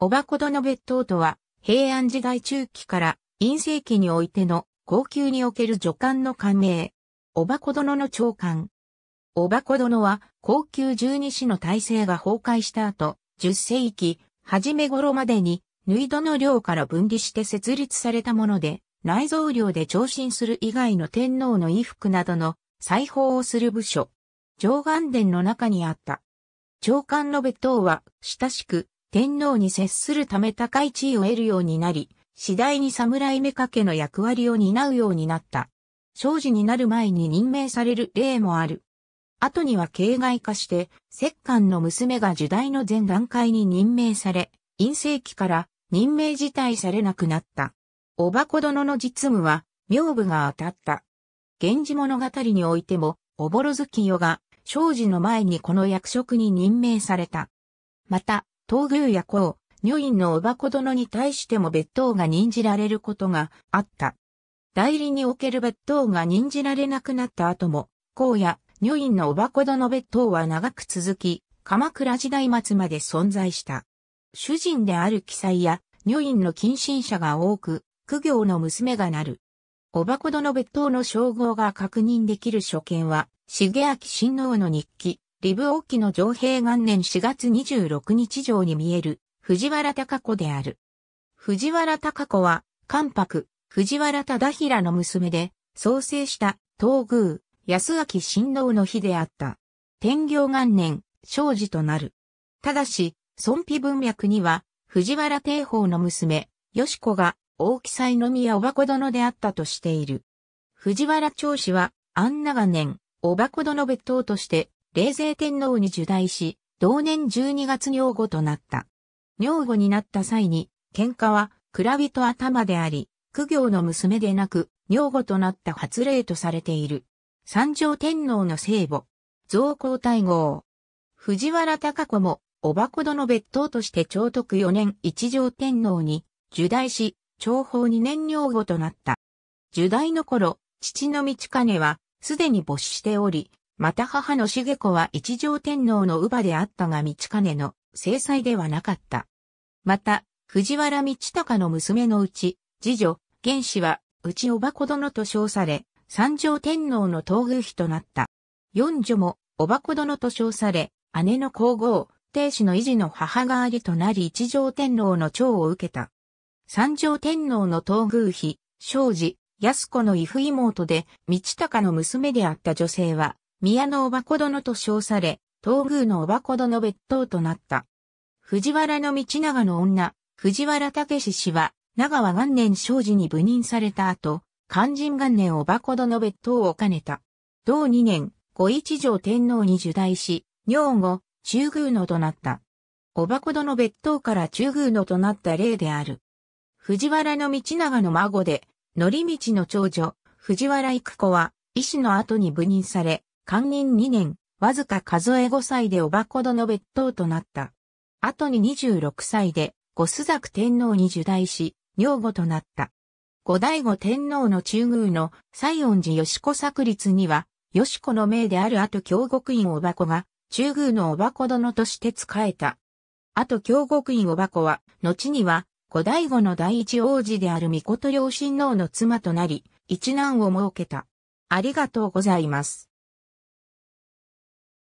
おばこどの別当とは、平安時代中期から陰性期においての高級における助官の官名。おばこどのの長官。おばこどのは、高級十二支の体制が崩壊した後、十世紀、初め頃までに、縫い戸の領から分離して設立されたもので、内蔵領で長身する以外の天皇の衣服などの裁縫をする部署。上岸殿の中にあった。長官の別当は、親しく、天皇に接するため高い地位を得るようになり、次第に侍目掛けの役割を担うようになった。生児になる前に任命される例もある。後には形外化して、摂関の娘が時代の前段階に任命され、陰性期から任命自体されなくなった。おばこ殿の実務は、妙部が当たった。源氏物語においても、おぼろずきよが、生児の前にこの役職に任命された。また、東宮や孔、女院のおばこ殿に対しても別当が任じられることがあった。代理における別当が任じられなくなった後も、孔や女院のおばこ殿別当は長く続き、鎌倉時代末まで存在した。主人である記載や、女院の近親者が多く、苦行の娘がなる。おばこ殿別当の称号が確認できる所見は、重明親王の日記、リブ沖の上平元年4月26日上に見える藤原隆子である。藤原隆子は、関白、藤原忠平の娘で、創生した東宮、安明親王の日であった。天行元年、生児となる。ただし、孫卑文脈には、藤原帝宝の娘、吉子が、大木祭の宮おばこ殿であったとしている。藤原長子は、安長年、おばこ殿別当として、冷泉天皇に受代し、同年12月女後となった。女後になった際に、喧嘩は、蔵人頭であり、苦行の娘でなく、女後となった発令とされている。三条天皇の聖母、造皇太后。藤原孝子も、おばこどの別当として長徳4年一条天皇に、受代し、長宝2年女後となった。受代の頃、父の道金は、すでに没しており、また母の茂子は一条天皇の乳母であったが道金の制裁ではなかった。また、藤原道隆の娘のうち、次女、玄氏は、内おば子殿と称され、三条天皇の東宮妃となった。四女も、おば子殿と称され、姉の皇后、帝子の維持の母代わりとなり一条天皇の長を受けた。三条天皇の東宮妃、庄司、安子の伊夫妹で、道隆の娘であった女性は、宮の叔母子殿と称され、東宮の叔母子殿別当となった。藤原道長の女、藤原武氏は、長和元年正治に部任された後、肝心元年叔母子殿別当を兼ねた。同2年、五一条天皇に受代し、女後、中宮のとなった。叔母子殿別当から中宮のとなった例である。藤原道長の孫で、則道の長女、藤原育子は、医師の後に部任され、官任2年、わずか数え5歳でおばこ殿別当となった。後に26歳で、五須作天皇に受代し、女御となった。後醍醐天皇の中宮の西恩寺吉子作立には、吉子の命である後京極院おばこが、中宮のおばこ殿として仕えた。後京極院おばこは、後には、後醍醐の第一王子である御事両親王の妻となり、一男を設けた。ありがとうございます。